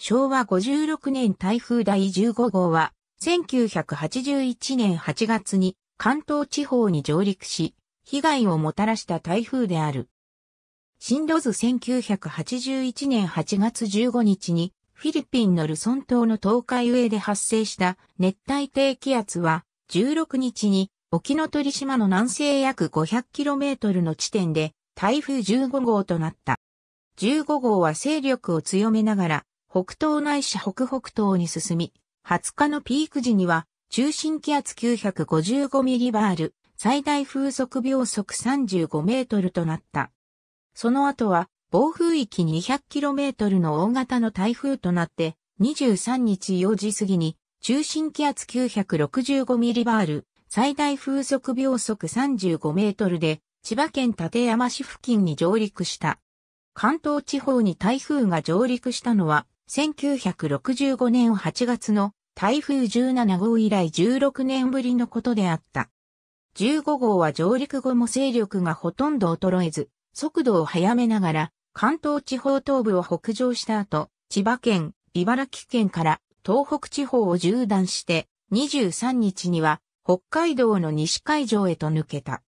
昭和56年台風第15号は、1981年8月に関東地方に上陸し、被害をもたらした台風である。進路図1981年8月15日に、フィリピンのルソン島の東海上で発生した熱帯低気圧は、16日に沖ノ鳥島の南西約 500km の地点で台風15号となった。15号は勢力を強めながら北東内市北北東に進み、20日のピーク時には、中心気圧955ミリバール、最大風速秒速35メートルとなった。その後は、暴風域2 0 0トルの大型の台風となって、23日4時過ぎに、中心気圧965ミリバール、最大風速秒速35メートルで、千葉県館山市付近に上陸した。関東地方に台風が上陸したのは、1965年8月の台風17号以来16年ぶりのことであった。15号は上陸後も勢力がほとんど衰えず、速度を速めながら、関東地方東部を北上した後、千葉県、茨城県から東北地方を縦断して、23日には北海道の西海上へと抜けた。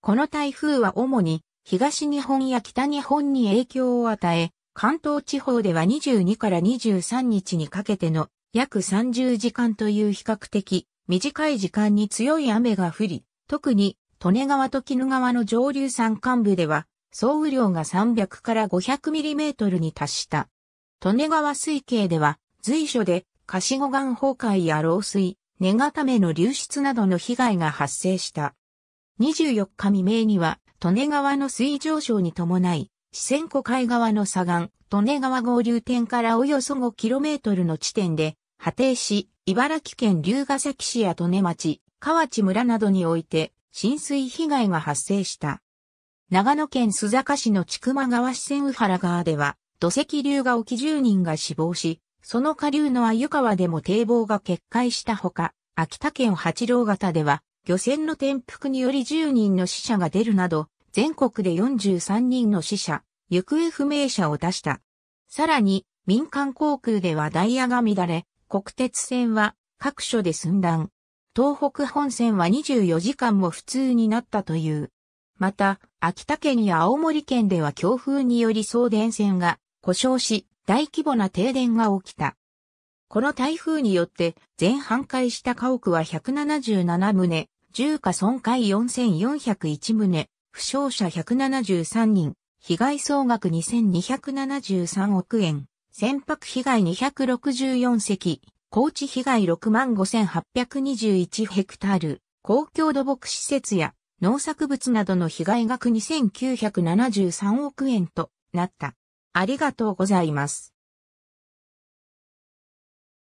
この台風は主に東日本や北日本に影響を与え、関東地方では22から23日にかけての約30時間という比較的短い時間に強い雨が降り、特に利根川と鬼怒川の上流山間部では総雨量が300から500ミリメートルに達した。利根川水系では随所でカシゴ岩崩壊や漏水、根固めの流出などの被害が発生した。24日未明には利根川の水上昇に伴い四川湖海側の左岸、利根川合流点からおよそ 5km の地点で、波停し、茨城県龍ケ崎市や利根町、河内村などにおいて、浸水被害が発生した。長野県須坂市の千曲川四川宇原川では、土石流が起き10人が死亡し、その下流の鮎川でも堤防が決壊したほか、秋田県八郎潟では、漁船の転覆により10人の死者が出るなど、全国で43人の死者、行方不明者を出した。さらに、民間航空ではダイヤが乱れ、国鉄線は各所で寸断。東北本線は24時間も不通になったという。また、秋田県や青森県では強風により送電線が故障し、大規模な停電が起きた。この台風によって、全半壊した家屋は177棟、住家損壊4401棟、負傷者173人、被害総額2273億円、船舶被害264隻、高地被害65,821ヘクタール、公共土木施設や農作物などの被害額2973億円となった。ありがとうございます。